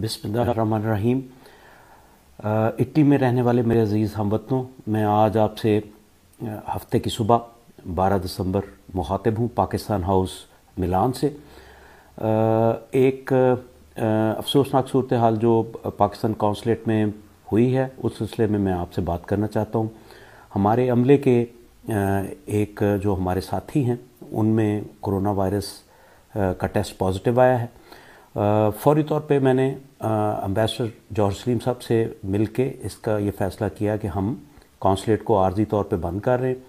बिस्मिल्लाहिर्रहमानिर्रहीम इटली में रहने वाले मेरे अज़ीज़ हम वतनों मैं आज आपसे हफ्ते की सुबह 12 दिसंबर मुखातिब हूँ पाकिस्तान हाउस मिलान से एक अफसोसनाक सूरत हाल जो पाकिस्तान कौंसलेट में हुई है उस सिलसिले में मैं आपसे बात करना चाहता हूँ हमारे अमले के एक जो हमारे साथी हैं उनमें कोरोना वायरस का टेस्ट पॉजिटिव आया है फौरी तौर पे मैंने अम्बेसडर जॉर्ज सलीम साहब से मिल के इसका ये फ़ैसला किया कि हम कौंसलेट को आर्जी तौर पे बंद कर रहे हैं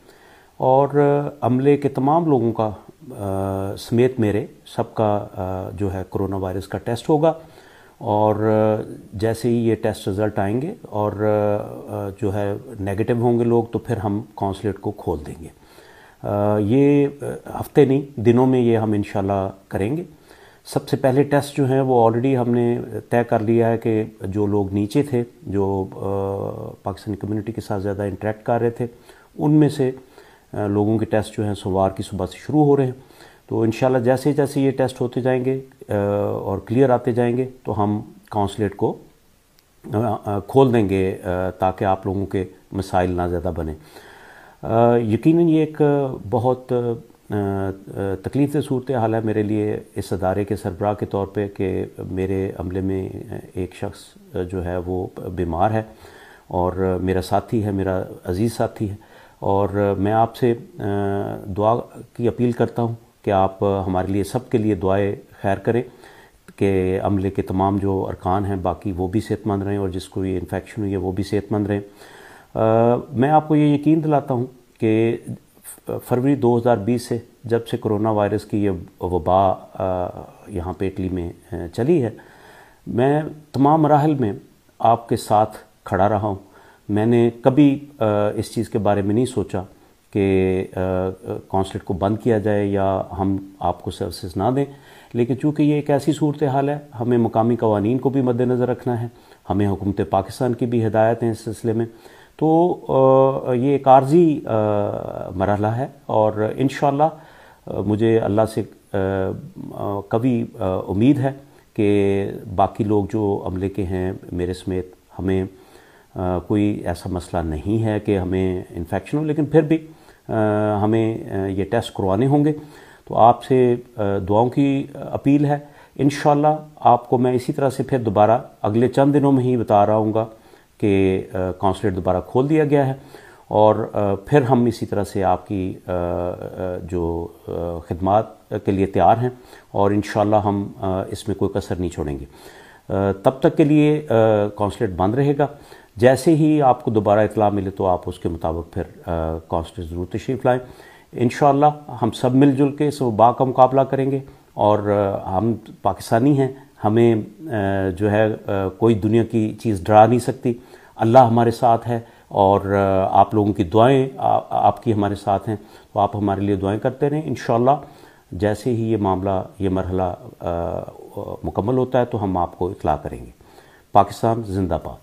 और अमले के तमाम लोगों का आ, समेत मेरे सबका जो है कोरोना वायरस का टेस्ट होगा और जैसे ही ये टेस्ट रिज़ल्ट आएंगे और जो है नेगेटिव होंगे लोग तो फिर हम कौंसलेट को खोल देंगे ये हफ्ते नहीं दिनों में ये हम इन करेंगे सबसे पहले टेस्ट जो हैं वो ऑलरेडी हमने तय कर लिया है कि जो लोग नीचे थे जो पाकिस्तानी कम्युनिटी के साथ ज़्यादा इंटरेक्ट कर रहे थे उनमें से लोगों के टेस्ट जो हैं सोमवार की सुबह से शुरू हो रहे हैं तो इन जैसे जैसे ये टेस्ट होते जाएंगे और क्लियर आते जाएंगे तो हम काउंसलेट को खोल देंगे ताकि आप लोगों के मसाइल ना ज़्यादा बने यकीनन ये एक बहुत तकलीफ सूरत हाल है मेरे लिए इस अदारे के सरबराह के तौर पे कि मेरे अमले में एक शख्स जो है वो बीमार है और मेरा साथी है मेरा अज़ीज़ साथी है और मैं आपसे दुआ की अपील करता हूँ कि आप हमारे लिए सब के लिए दुआएँ खैर करें कि अमले के तमाम जो अरकान हैं बाकी वो भी सेहतमंद रहें और जिसको ये इन्फेक्शन हुई है वो भी सेहतमंद रहें मैं आपको ये यकीन दिलाता हूँ कि फरवरी 2020 से जब से कोरोना वायरस की ये वबा यहाँ पे इटली में चली है मैं तमाम मराहल में आपके साथ खड़ा रहा हूँ मैंने कभी इस चीज़ के बारे में नहीं सोचा कि कौंसलेट को बंद किया जाए या हम आपको सर्विसेज ना दें लेकिन चूंकि ये एक ऐसी सूरत हाल है हमें मकामी कवानीन को भी मद्देनज़र रखना है हमें हुकूमत पाकिस्तान की भी हदायत हैं इस सिलसिले में तो ये एक आर्जी मरहला है और इन मुझे अल्लाह से कभी उम्मीद है कि बाकी लोग जो अमले के हैं मेरे समेत हमें कोई ऐसा मसला नहीं है कि हमें इन्फेक्शन हो लेकिन फिर भी हमें ये टेस्ट करवाने होंगे तो आपसे दुआओं की अपील है इन आपको मैं इसी तरह से फिर दोबारा अगले चंद दिनों में ही बता रहा हूँगा के कौंसलेट दोबारा खोल दिया गया है और फिर हम इसी तरह से आपकी जो खदमात के लिए तैयार हैं और इन हम इसमें कोई कसर नहीं छोड़ेंगे तब तक के लिए कौंसलेट बंद रहेगा जैसे ही आपको दोबारा इतला मिले तो आप उसके मुताबिक फिर कौंसलेट ज़रूर तशरीफ़ लाएँ इन हम सब मिलजुल के बा का मुकाबला करेंगे और हम पाकिस्तानी हैं हमें जो है कोई दुनिया की चीज़ डरा नहीं सकती अल्लाह हमारे साथ है और आप लोगों की दुआएं आ, आपकी हमारे साथ हैं तो आप हमारे लिए दुआएं करते रहें इन जैसे ही ये मामला ये मरहला मुकम्मल होता है तो हम आपको इतला करेंगे पाकिस्तान जिंदाबाद